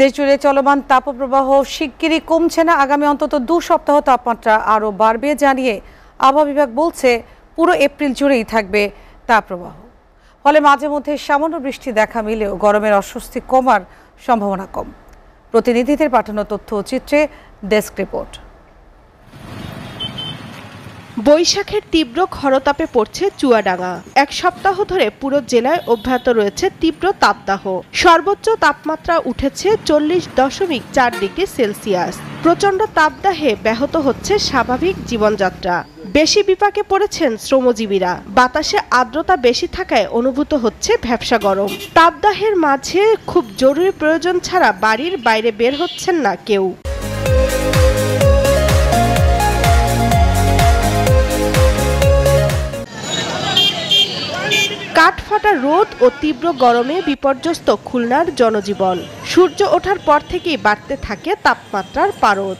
দেশ জুড়ে চলমান তাপপ্রবাহ শিগগিরই কমছে না আগামী অন্তত দু সপ্তাহ তাপমাত্রা আরও বাড়বে জানিয়ে আবহাওয়া বিভাগ বলছে পুরো এপ্রিল জুড়েই থাকবে তাপপ্রবাহ ফলে মাঝে মধ্যে সামান্য বৃষ্টি দেখা মিলেও গরমের অস্বস্তি কমার সম্ভাবনা কম প্রতিনিধিদের পাঠানো তথ্য চিত্রে ডেস্ক রিপোর্ট বৈশাখের তীব্র খরতাপে পড়ছে চুয়াডাঙ্গা এক সপ্তাহ ধরে পুরো জেলায় অব্যাহত রয়েছে তীব্র তাপদাহ সর্বোচ্চ তাপমাত্রা উঠেছে চল্লিশ দশমিক চার ডিগ্রি সেলসিয়াস প্রচণ্ড তাপদাহে ব্যাহত হচ্ছে স্বাভাবিক জীবনযাত্রা বেশি বিপাকে পড়েছেন শ্রমজীবীরা বাতাসে আর্দ্রতা বেশি থাকায় অনুভূত হচ্ছে ভ্যাবসা গরম তাপদাহের মাঝে খুব জরুরি প্রয়োজন ছাড়া বাড়ির বাইরে বের হচ্ছেন না কেউ কাঠফাটা রোদ ও তীব্র গরমে বিপর্যস্ত খুলনার জনজীবন সূর্য ওঠার পর থেকেই বাড়তে থাকে তাপমাত্রার পারদ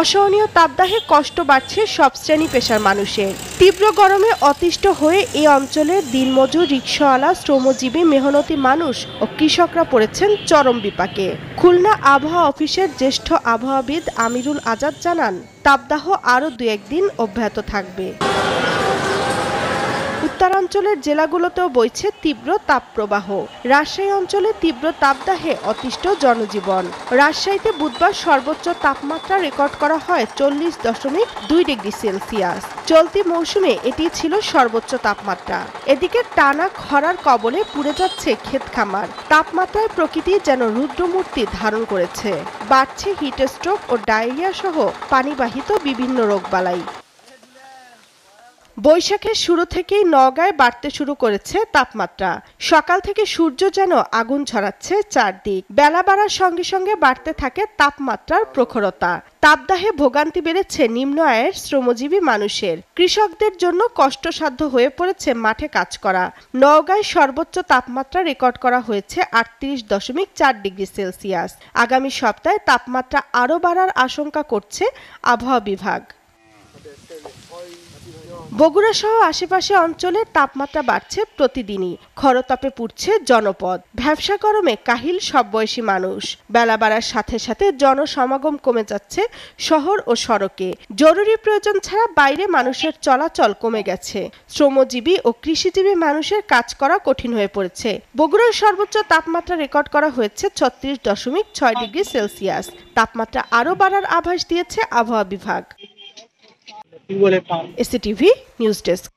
অসহনীয় তাপদাহে কষ্ট বাড়ছে সব শ্রেণী পেশার মানুষের তীব্র গরমে অতিষ্ঠ হয়ে এ অঞ্চলের দিনমজুর রিক্সাওয়ালা শ্রমজীবী মেহনতি মানুষ ও কৃষকরা পড়েছেন চরম বিপাকে খুলনা আবহাওয়া অফিসের জ্যেষ্ঠ আবহাওয়াবিদ আমিরুল আজাদ জানান তাপদাহ আরও দু একদিন অব্যাহত থাকবে উত্তরাঞ্চলের জেলাগুলোতেও বইছে তীব্র তাপপ্রবাহ রাজশাহী অঞ্চলে তীব্র তাপদাহে অতিষ্ঠ জনজীবন রাজশাহীতে বুধবার সর্বোচ্চ তাপমাত্রা রেকর্ড করা হয় চল্লিশ দশমিক দুই ডিগ্রি সেলসিয়াস চলতি মৌসুমে এটি ছিল সর্বোচ্চ তাপমাত্রা এদিকে টানা খরার কবলে পুড়ে যাচ্ছে ক্ষেত খামার তাপমাত্রায় প্রকৃতি যেন রুদ্রমূর্তি ধারণ করেছে বাড়ছে হিটস্ট্রোক ও ডায়রিয়া সহ পানিবাহিত বিভিন্ন রোগবালাই বৈশাখের শুরু থেকেই নগায় বাড়তে শুরু করেছে তাপমাত্রা সকাল থেকে সূর্য যেন আগুন ছড়াচ্ছে চারদিক বেলা বাড়ার সঙ্গে সঙ্গে বাড়তে থাকে তাপমাত্রার প্রখরতা তাপদাহে ভোগান্তি বেড়েছে নিম্ন আয়ের শ্রমজীবী মানুষের কৃষকদের জন্য কষ্টসাধ্য হয়ে পড়েছে মাঠে কাজ করা নওগাঁয় সর্বোচ্চ তাপমাত্রা রেকর্ড করা হয়েছে আটত্রিশ দশমিক চার ডিগ্রি সেলসিয়াস আগামী সপ্তাহে তাপমাত্রা আরও বাড়ার আশঙ্কা করছে আবহাওয়া বিভাগ বগুড়া সহ আশেপাশে অঞ্চলের তাপমাত্রা বাড়ছে প্রতিদিনই খরতাপে পুড়ছে জনপদ ব্যবসা গরমে কাহিল সব বয়সী মানুষ বেলা বাড়ার সাথে সাথে জনসমাগম কমে যাচ্ছে শহর ও সড়কে জরুরি প্রয়োজন ছাড়া বাইরে মানুষের চলাচল কমে গেছে শ্রমজীবী ও কৃষিজীবী মানুষের কাজ করা কঠিন হয়ে পড়েছে বগুড়ার সর্বোচ্চ তাপমাত্রা রেকর্ড করা হয়েছে ছত্রিশ দশমিক ছয় ডিগ্রি সেলসিয়াস তাপমাত্রা আরও বাড়ার আভাস দিয়েছে আবহাওয়া বিভাগ ന്യൂസ് ഡെസ്ക്